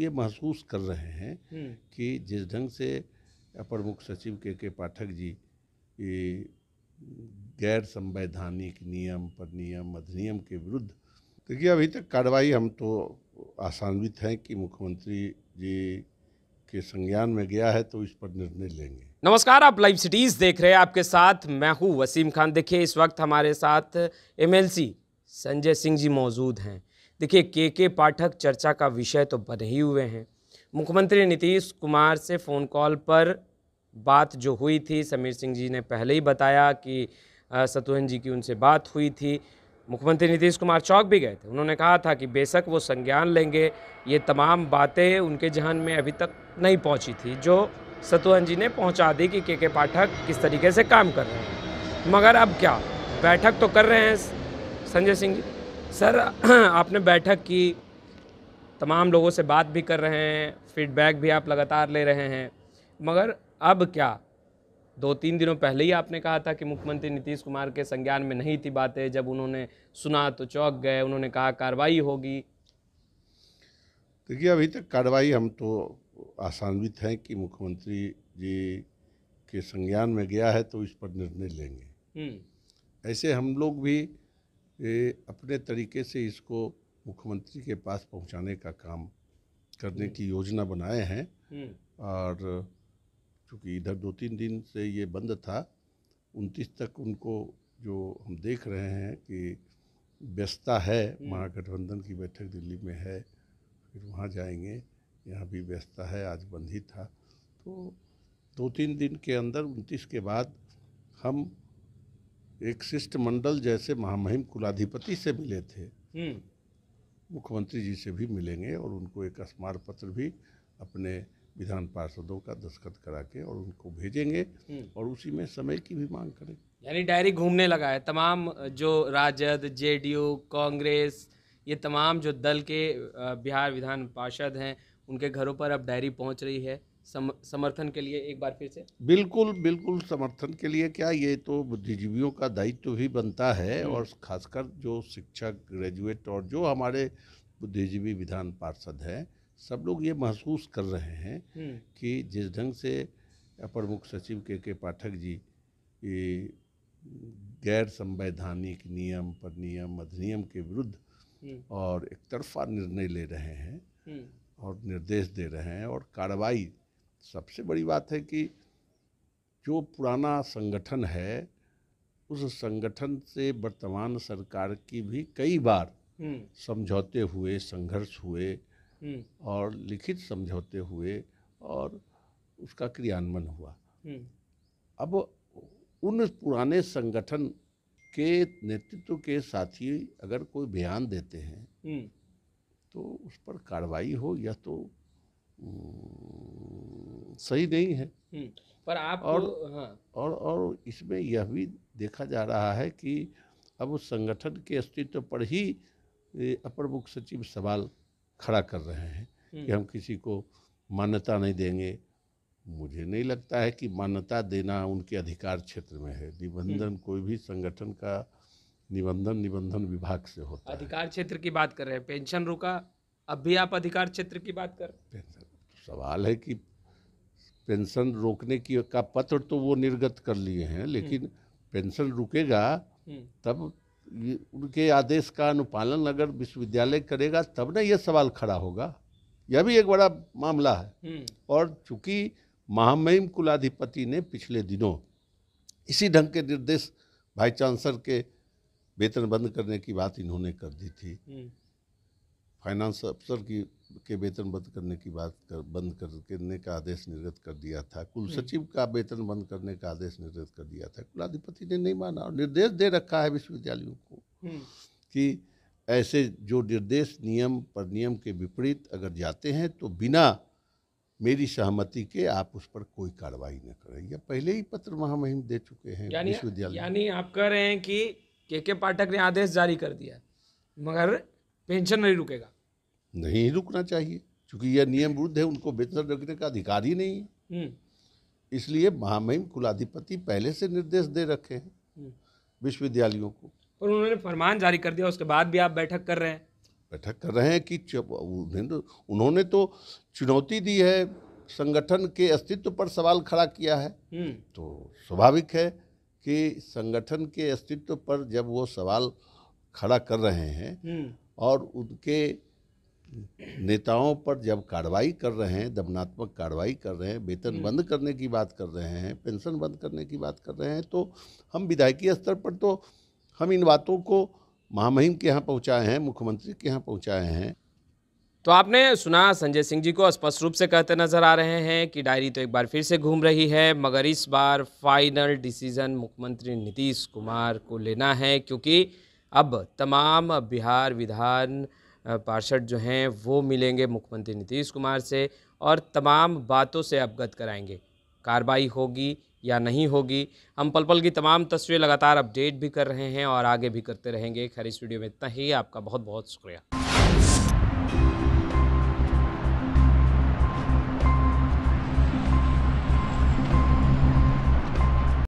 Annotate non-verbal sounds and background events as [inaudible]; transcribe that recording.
ये महसूस कर रहे हैं हम्म। कि जिस ढंग से अपर मुख्य सचिव के के पाठक जी ये गैर संवैधानिक नियम पर नियम अधिनियम के विरुद्ध देखिए अभी तक कार्रवाई हम तो आसान्वित हैं कि मुख्यमंत्री जी के संज्ञान में गया है तो इस पर निर्णय लेंगे नमस्कार आप लाइव सिटीज देख रहे हैं आपके साथ मैं हूँ वसीम खान देखिए इस वक्त हमारे साथ एमएलसी संजय सिंह जी मौजूद हैं देखिए के के पाठक चर्चा का विषय तो बने ही हुए हैं मुख्यमंत्री नीतीश कुमार से फ़ोन कॉल पर बात जो हुई थी समीर सिंह जी ने पहले ही बताया कि सतोहन जी की उनसे बात हुई थी मुख्यमंत्री नीतीश कुमार चौक भी गए थे उन्होंने कहा था कि बेशक वो संज्ञान लेंगे ये तमाम बातें उनके जहन में अभी तक नहीं पहुंची थी जो सतुहन जी ने पहुंचा दी कि के के पाठक किस तरीके से काम कर रहे हैं मगर अब क्या बैठक तो कर रहे हैं संजय सिंह जी सर [clears throat] आपने बैठक की तमाम लोगों से बात भी कर रहे हैं फीडबैक भी आप लगातार ले रहे हैं मगर अब क्या दो तीन दिनों पहले ही आपने कहा था कि मुख्यमंत्री नीतीश कुमार के संज्ञान में नहीं थी बातें जब उन्होंने सुना तो चौक गए उन्होंने कहा कार्रवाई होगी देखिए अभी तक कार्रवाई हम तो आसान्वित हैं कि मुख्यमंत्री जी के संज्ञान में गया है तो इस पर निर्णय लेंगे हम्म। ऐसे हम लोग भी ये अपने तरीके से इसको मुख्यमंत्री के पास पहुंचाने का काम करने की योजना बनाए हैं हम्म। और चूँकि इधर दो तीन दिन से ये बंद था उनतीस तक उनको जो हम देख रहे हैं कि व्यस्तता है हम्म। महागठबंधन की बैठक दिल्ली में है फिर वहाँ जाएंगे यहाँ भी व्यस्तता है आज बंद ही था तो दो तीन दिन के अंदर उनतीस के बाद हम एक शिष्ट मंडल जैसे महामहिम कुलाधिपति से मिले थे हम्म। मुख्यमंत्री जी से भी मिलेंगे और उनको एक स्मारक पत्र भी अपने विधान पार्षदों का दस्खत करा के और उनको भेजेंगे हम्म। और उसी में समय की भी मांग करेंगे यानी डायरी घूमने लगा है तमाम जो राजद जेडीयू कांग्रेस ये तमाम जो दल के बिहार विधान पार्षद हैं उनके घरों पर अब डायरी पहुंच रही है सम, समर्थन के लिए एक बार फिर से बिल्कुल बिल्कुल समर्थन के लिए क्या ये तो बुद्धिजीवियों का दायित्व भी बनता है हम्म। और खासकर जो शिक्षक ग्रेजुएट और जो हमारे बुद्धिजीवी विधान पार्षद हैं सब लोग ये महसूस कर रहे हैं हम्म। कि जिस ढंग से अपर मुख्य सचिव के के पाठक जी गैर संवैधानिक नियम पर नियम अधिनियम के विरुद्ध हम्म। और एक तरफा निर्णय ले रहे हैं और निर्देश दे रहे हैं और कार्रवाई सबसे बड़ी बात है कि जो पुराना संगठन है उस संगठन से वर्तमान सरकार की भी कई बार हम्म। समझौते हुए संघर्ष हुए हम्म। और लिखित समझौते हुए और उसका क्रियान्वयन हुआ हम्म। अब उन पुराने संगठन के नेतृत्व के साथी अगर कोई बयान देते हैं तो उस पर कार्रवाई हो या तो हम्म, सही नहीं है हम्म, पर आप और हाँ। और और इसमें यह भी देखा जा रहा है कि अब उस संगठन के अस्तित्व पर ही अपर मुख्य सचिव सवाल खड़ा कर रहे हैं हम्म। कि हम किसी को मान्यता नहीं देंगे मुझे नहीं लगता है कि मान्यता देना उनके अधिकार क्षेत्र में है निबंधन कोई भी संगठन का निबंधन निबंधन विभाग से होता अधिकार क्षेत्र की बात कर रहे हैं पेंशन रुका अब भी आप अधिकार क्षेत्र की बात कर सवाल है कि पेंशन रोकने की का पत्र तो वो निर्गत कर लिए हैं हम्म। लेकिन पेंशन रुकेगा हम्म। तब उनके आदेश का अनुपालन अगर विश्वविद्यालय करेगा तब ना ये सवाल खड़ा होगा यह भी एक बड़ा मामला है हम्म। और चूंकि महामहिम कुलाधिपति ने पिछले दिनों इसी ढंग के निर्देश भाई चांसलर के वेतन बंद करने की बात इन्होंने कर दी थी फाइनेंस अफसर की के वेतन बंद करने की बात कर बंद करने का आदेश निर्गत कर दिया था कुल हम्म। सचिव का वेतन बंद करने का आदेश निर्गत कर दिया था कुलाधिपति ने नहीं माना और निर्देश दे रखा है विश्वविद्यालयों को हम्म। कि ऐसे जो निर्देश नियम पर नियम के विपरीत अगर जाते हैं तो बिना मेरी सहमति के आप उस पर कोई कार्रवाई न करें या पहले ही पत्र महामहिम दे चुके हैं विश्वविद्यालय यानी आप कह रहे हैं कि के के पाठक ने आदेश जारी कर दिया मगर पेंशन नहीं रुकेगा नहीं रुकना चाहिए क्योंकि यह नियम विरुद्ध है उनको वेतन रखने का अधिकार ही नहीं है हम्म। इसलिए महामहिम कुलाधिपति पहले से निर्देश दे रखे हैं हम्म। विश्वविद्यालयों को और उन्होंने फरमान जारी कर दिया उसके बाद भी आप बैठक कर रहे हैं बैठक कर रहे हैं कि तो, उन्होंने तो चुनौती दी है संगठन के अस्तित्व पर सवाल खड़ा किया है हम्म। तो स्वाभाविक है कि संगठन के अस्तित्व पर जब वो सवाल खड़ा कर रहे हैं और उनके नेताओं पर जब कार्रवाई कर रहे हैं दमनात्मक कार्रवाई कर रहे हैं वेतन हम्म। बंद करने की बात कर रहे हैं पेंशन बंद करने की बात कर रहे हैं तो हम विधायकीय स्तर पर तो हम इन बातों को महामहिम के यहाँ पहुँचाए हैं मुख्यमंत्री के यहाँ पहुँचाए हैं तो आपने सुना संजय सिंह जी को स्पष्ट रूप से कहते नजर आ रहे हैं कि डायरी तो एक बार फिर से घूम रही है मगर इस बार फाइनल डिसीजन मुख्यमंत्री नीतीश कुमार को लेना है क्योंकि अब तमाम बिहार विधान पार्षद जो हैं वो मिलेंगे मुख्यमंत्री नीतीश कुमार से और तमाम बातों से अवगत कराएंगे कार्रवाई होगी या नहीं होगी हम पल पल की तमाम तस्वीरें लगातार अपडेट भी कर रहे हैं और आगे भी करते रहेंगे खैर इस वीडियो में इतना ही आपका बहुत बहुत शुक्रिया